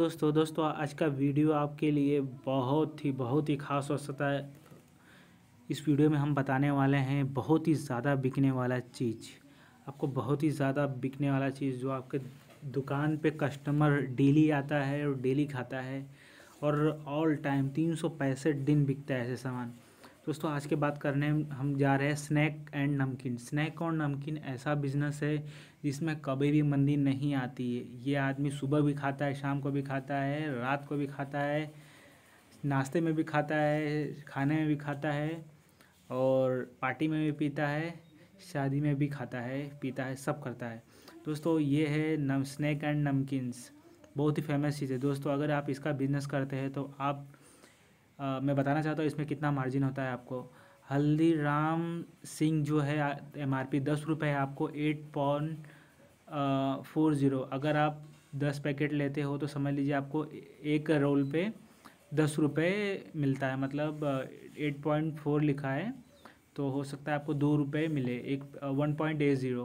दोस्तों दोस्तों आज का वीडियो आपके लिए बहुत ही बहुत ही खास हो सकता है इस वीडियो में हम बताने वाले हैं बहुत ही ज़्यादा बिकने वाला चीज़ आपको बहुत ही ज़्यादा बिकने वाला चीज़ जो आपके दुकान पे कस्टमर डेली आता है और डेली खाता है और ऑल टाइम तीन सौ पैंसठ दिन बिकता है ऐसे सामान दोस्तों आज के बात करने हम जा रहे हैं स्नैक एंड नमकीन स्नैक और नमकीन ऐसा बिजनेस है जिसमें कभी भी मंदी नहीं आती है ये आदमी सुबह भी खाता है शाम को भी खाता है रात को भी खाता है नाश्ते में भी खाता है खाने में भी खाता है और पार्टी में भी पीता है शादी में भी खाता है पीता है सब करता है दोस्तों ये है नम स्नैक एंड नमकीन्स बहुत ही फेमस चीज़ है दोस्तों अगर आप इसका बिजनेस करते हैं तो आप मैं बताना चाहता हूँ इसमें कितना मार्जिन होता है आपको हल्दीराम सिंह जो है एम आर पी दस रुपये है आपको एट पॉइंट फोर ज़ीरो अगर आप दस पैकेट लेते हो तो समझ लीजिए आपको एक रोल पे दस रुपये मिलता है मतलब एट पॉइंट फोर लिखा है तो हो सकता है आपको दो रुपये मिले एक वन पॉइंट एट ज़ीरो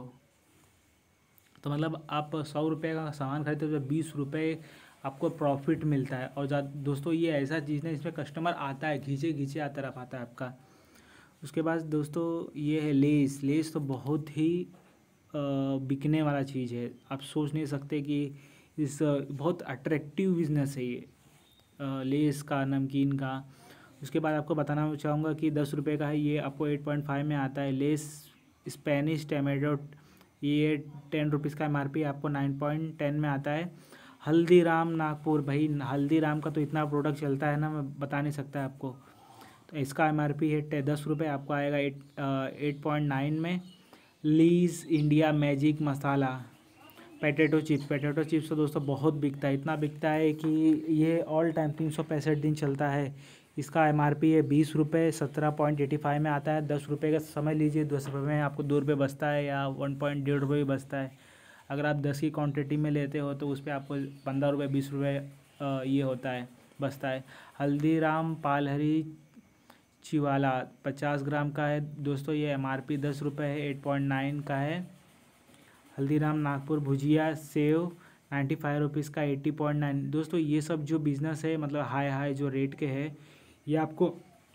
तो मतलब आप सौ रुपये का सामान खरीदते हो तो बीस रुपये आपको प्रॉफिट मिलता है और दोस्तों ये ऐसा चीज़ है इसमें कस्टमर आता है घींचे घींचे आ तरफ आता है आपका उसके बाद दोस्तों ये है लेस लेस तो बहुत ही बिकने वाला चीज़ है आप सोच नहीं सकते कि इस बहुत अट्रैक्टिव बिजनेस है ये लेस का नमकीन का उसके बाद आपको बताना चाहूँगा कि दस रुपये का है ये आपको एट पॉइंट फाइव में आता है लेस स्पेनिश टमेटो ये टेन रुपीज़ का एम आपको नाइन पॉइंट टेन में आता है हल्दीराम नागपुर भाई हल्दीराम का तो इतना प्रोडक्ट चलता है ना मैं बता नहीं सकता आपको तो इसका एम आर पी है दस रुपये आपको आएगा एट एट पॉइंट नाइन में Lays India magic masala potato chips potato chips तो दोस्तों बहुत बिकता है इतना बिकता है कि ये ऑल टाइम तीन सौ पैंसठ दिन चलता है इसका एम आर पी है बीस रुपये सत्रह पॉइंट एटी फाइव में आता है दस रुपये का समझ लीजिए दस रुपये में आपको दो रुपये बचता है या वन पॉइंट डेढ़ रुपये भी बचता है अगर आप दस की क्वांटिटी में लेते हो तो उस पर आपको पंद्रह रुपये बीस रुपये ये होता है बसता है हल्दीराम पालहरी चिवाला पचास ग्राम का है दोस्तों ये एम आर पी दस रुपये है एट पॉइंट नाइन का है Haldiram Nagpur bhujia sev ninety five rupees का एट्टी पॉइंट नाइन दोस्तों ये सब जो बिज़नेस है मतलब हाई हाई जो रेट के है ये आपको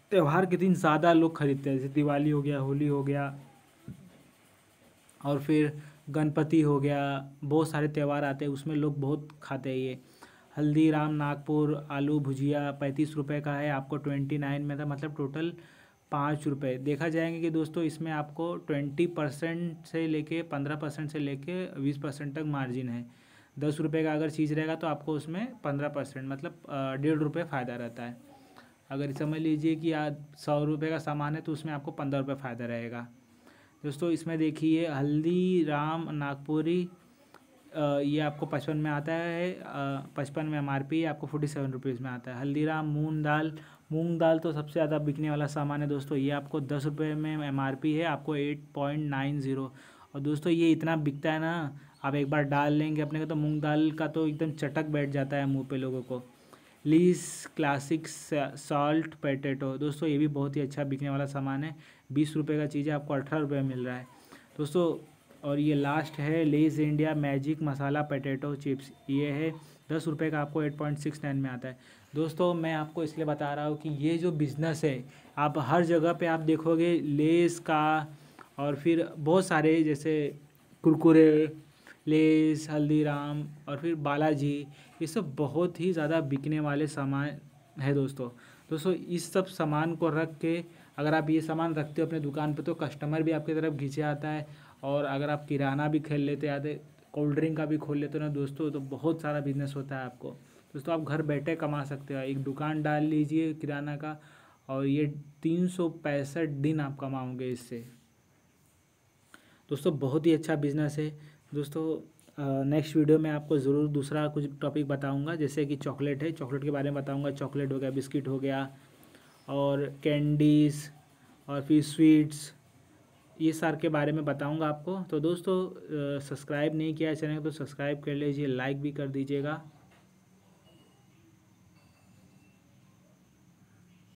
त्यौहार के दिन ज़्यादा लोग खरीदते हैं जैसे दिवाली हो गया होली हो गया और फिर गणपति हो गया बहुत सारे त्यौहार आते हैं उसमें लोग बहुत खाते हैं ये हल्दीराम नागपुर आलू भुजिया पैंतीस रुपये का है आपको ट्वेंटी नाइन में था मतलब टोटल पाँच रुपये देखा जाएंगे कि दोस्तों इसमें आपको ट्वेंटी परसेंट से लेके पंद्रह परसेंट से लेके बीस परसेंट तक मार्जिन है दस रुपये का अगर चीज़ रहेगा तो आपको उसमें पंद्रह परसेंट मतलब डेढ़ रुपये फ़ायदा रहता है अगर समझ लीजिए कि आज सौ रुपये का सामान है तो उसमें आपको पंद्रह रुपये फ़ायदा रहेगा दोस्तों इसमें देखिए हल्दी राम नागपुरी ये आपको पचपन में आता है पचपन में एम आर पी आपको फोर्टी सेवन रुपीज़ में आता है हल्दीराम मूंग दाल मूंग दाल तो सबसे ज़्यादा बिकने वाला सामान है दोस्तों ये आपको दस रुपये में एम आर पी है आपको एट पॉइंट नाइन ज़ीरो और दोस्तों ये इतना बिकता है ना आप एक बार डाल लेंगे अपने को तो मूँग दाल का तो एकदम चटक बैठ जाता है मुँह पे लोगों को लीस क्लासिक सॉल्ट पैटेटो दोस्तों ये भी बहुत ही अच्छा बिकने वाला सामान है बीस रुपये का चीज़ है आपको अठारह रुपये मिल रहा है दोस्तों और ये लास्ट है Lays India magic masala potato chips ये है दस रुपये का आपको एट पॉइंट सिक्स नाइन में आता है दोस्तों मैं आपको इसलिए बता रहा हूँ कि ये जो बिज़नेस है आप हर जगह पे आप देखोगे लेस का और फिर बहुत सारे जैसे कुरकुरे लेस हल्दीराम और फिर बालाजी ये सब बहुत ही ज़्यादा बिकने वाले सामान है दोस्तों दोस्तों इस सब सामान को रख के अगर आप ये सामान रखते हो अपने दुकान पे तो कस्टमर भी आपकी तरफ घिंचे आता है और अगर आप किराना भी खेल लेते आते कोल्ड ड्रिंक का भी खोल लेते हो ना दोस्तों तो बहुत सारा बिजनेस होता है आपको दोस्तों आप घर बैठे कमा सकते हो एक दुकान डाल लीजिए किराना का और ये तीन सौ पैंसठ दिन आप कमाओगे इससे दोस्तों बहुत ही अच्छा बिजनेस है दोस्तों नेक्स्ट वीडियो में आपको ज़रूर दूसरा कुछ टॉपिक बताऊंगा जैसे कि चॉकलेट है चॉकलेट के बारे में बताऊंगा चॉकलेट हो गया बिस्किट हो गया और कैंडीज़ और फिर स्वीट्स ये सार के बारे में बताऊंगा आपको तो दोस्तों सब्सक्राइब नहीं किया चैनल तो सब्सक्राइब कर लीजिए लाइक भी कर दीजिएगा